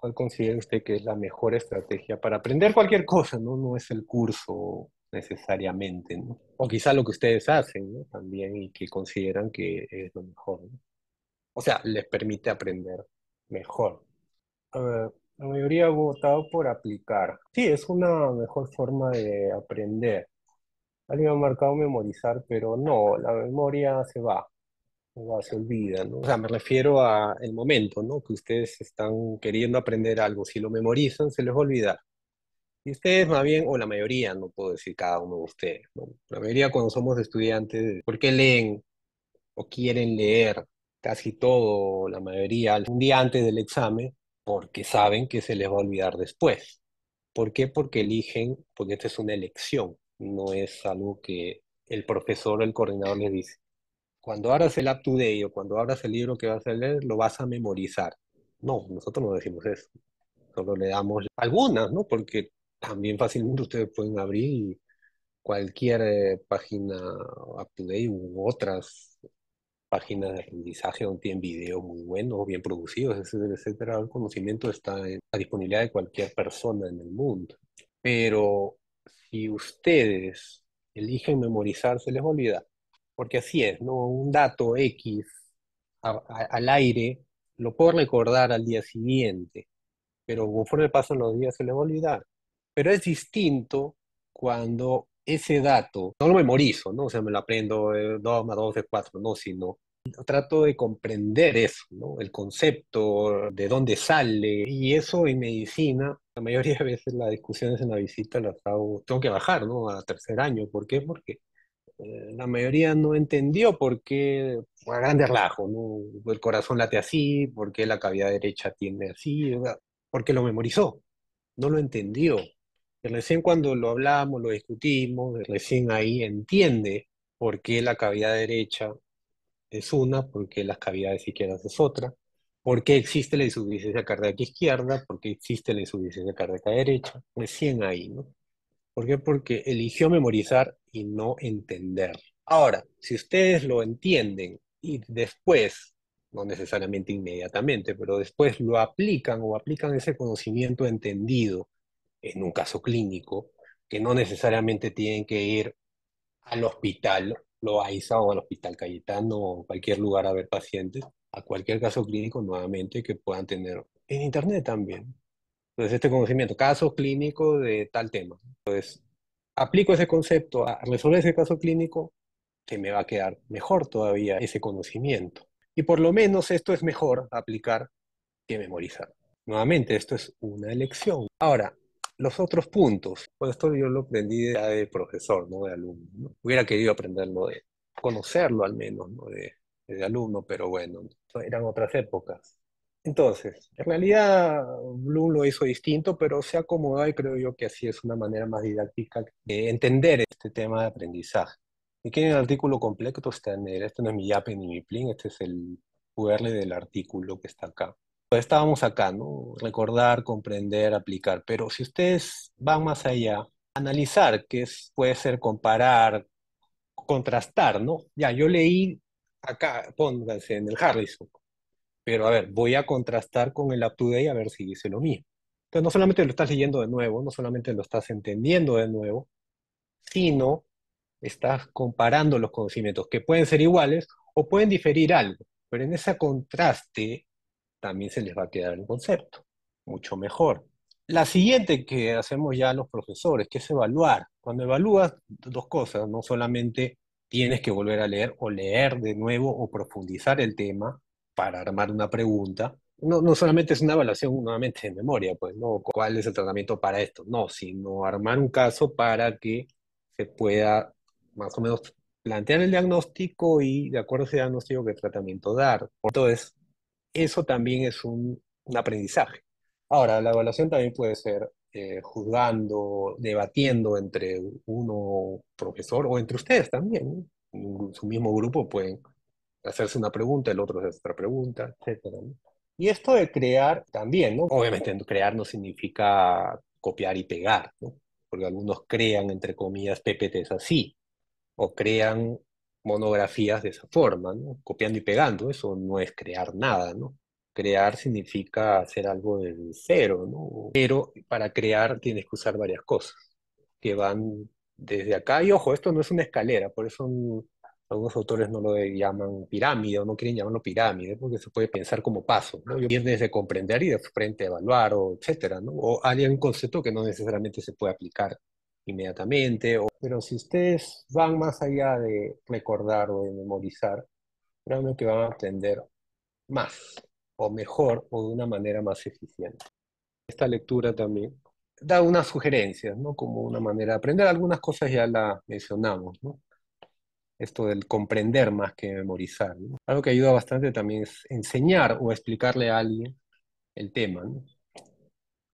¿Cuál considera usted que es la mejor estrategia para aprender cualquier cosa? No, no es el curso necesariamente, O quizá lo que ustedes hacen, ¿no? También y que consideran que es lo mejor, O sea, les permite aprender mejor. A ver, la mayoría ha votado por aplicar. Sí, es una mejor forma de aprender. Alguien ha marcado memorizar, pero no, la memoria se va se olvida, ¿no? O sea, me refiero a el momento, ¿no? Que ustedes están queriendo aprender algo. Si lo memorizan, se les va a olvidar. Y ustedes más bien, o la mayoría, no puedo decir cada uno de ustedes, ¿no? La mayoría cuando somos estudiantes, ¿por qué leen o quieren leer casi todo, la mayoría, un día antes del examen? Porque saben que se les va a olvidar después. ¿Por qué? Porque eligen, porque esta es una elección, no es algo que el profesor o el coordinador les dice cuando abras el app today o cuando abras el libro que vas a leer, lo vas a memorizar. No, nosotros no decimos eso. Solo le damos algunas, ¿no? Porque también fácilmente ustedes pueden abrir cualquier eh, página up to u otras páginas de aprendizaje donde tienen videos muy buenos, bien producidos, etcétera, El conocimiento está en la disponibilidad de cualquier persona en el mundo. Pero si ustedes eligen memorizar, se les olvida porque así es, ¿no? Un dato X al aire lo puedo recordar al día siguiente, pero conforme pasan los días se le va a olvidar. Pero es distinto cuando ese dato, no lo memorizo, ¿no? O sea, me lo aprendo 2 eh, más 2 es 4, no, sino trato de comprender eso, ¿no? El concepto, de dónde sale. Y eso en medicina, la mayoría de veces las discusiones en la visita las hago, tengo que bajar, ¿no? A tercer año. ¿Por qué? Porque eh, la mayoría no entendió por qué, pues, a grandes rasgos, el corazón late así, por qué la cavidad derecha tiende así, porque lo memorizó, no lo entendió. Y recién cuando lo hablamos, lo discutimos, recién ahí entiende por qué la cavidad derecha es una, por qué las cavidades izquierdas es otra, por qué existe la insuficiencia cardíaca izquierda, por qué existe la insuficiencia cardíaca derecha, recién ahí, ¿no? ¿Por qué? Porque eligió memorizar y no entender. Ahora, si ustedes lo entienden y después, no necesariamente inmediatamente, pero después lo aplican o aplican ese conocimiento entendido en un caso clínico, que no necesariamente tienen que ir al hospital Loaiza o al hospital Cayetano o cualquier lugar a ver pacientes, a cualquier caso clínico nuevamente que puedan tener en internet también. Entonces, este conocimiento, caso clínico de tal tema. Entonces, aplico ese concepto a resolver ese caso clínico, que me va a quedar mejor todavía ese conocimiento. Y por lo menos esto es mejor aplicar que memorizar. Nuevamente, esto es una elección. Ahora, los otros puntos. Pues esto yo lo aprendí ya de profesor, no de alumno. Hubiera querido aprenderlo de conocerlo al menos, de, de alumno, pero bueno, eran otras épocas. Entonces, en realidad Bloom lo hizo distinto, pero se acomodó y creo yo que así es una manera más didáctica de entender este tema de aprendizaje. Y que en el artículo completo está en el, este no es mi yape ni mi plin, este es el URL del artículo que está acá. Pues estábamos acá, ¿no? Recordar, comprender, aplicar. Pero si ustedes van más allá, analizar, que es, puede ser comparar, contrastar, ¿no? Ya, yo leí acá, pónganse en el Harrison, pero a ver, voy a contrastar con el up-to-date a ver si dice lo mismo. Entonces, no solamente lo estás leyendo de nuevo, no solamente lo estás entendiendo de nuevo, sino estás comparando los conocimientos, que pueden ser iguales o pueden diferir algo, pero en ese contraste también se les va a quedar el concepto, mucho mejor. La siguiente que hacemos ya los profesores, que es evaluar. Cuando evalúas dos cosas, no solamente tienes que volver a leer o leer de nuevo o profundizar el tema, para armar una pregunta, no, no solamente es una evaluación nuevamente de memoria, pues, ¿no? ¿Cuál es el tratamiento para esto? No, sino armar un caso para que se pueda más o menos plantear el diagnóstico y de acuerdo a ese diagnóstico qué tratamiento dar. Entonces, eso también es un, aprendizaje. Ahora, la evaluación también puede ser eh, juzgando, debatiendo entre uno profesor o entre ustedes también. En su mismo grupo pueden hacerse una pregunta, el otro hacerse otra pregunta, etc. Y esto de crear también, ¿no? Obviamente crear no significa copiar y pegar, ¿no? Porque algunos crean, entre comillas, PPTs así, o crean monografías de esa forma, ¿no? Copiando y pegando, eso no es crear nada, ¿no? Crear significa hacer algo del cero, ¿no? Pero para crear tienes que usar varias cosas que van desde acá. Y ojo, esto no es una escalera, por eso algunos autores no lo llaman pirámide o no quieren llamarlo pirámide porque se puede pensar como paso, ¿no? Y de desde comprender y de frente evaluar o etcétera, ¿no? O hay un concepto que no necesariamente se puede aplicar inmediatamente, pero si ustedes van más allá de recordar o de memorizar, créanme que van a aprender más o mejor o de una manera más eficiente. Esta lectura también da unas sugerencias, ¿no? Como una manera de aprender. Algunas cosas ya las mencionamos, ¿no? esto del comprender más que memorizar. Algo que ayuda bastante también es enseñar o explicarle a alguien el tema.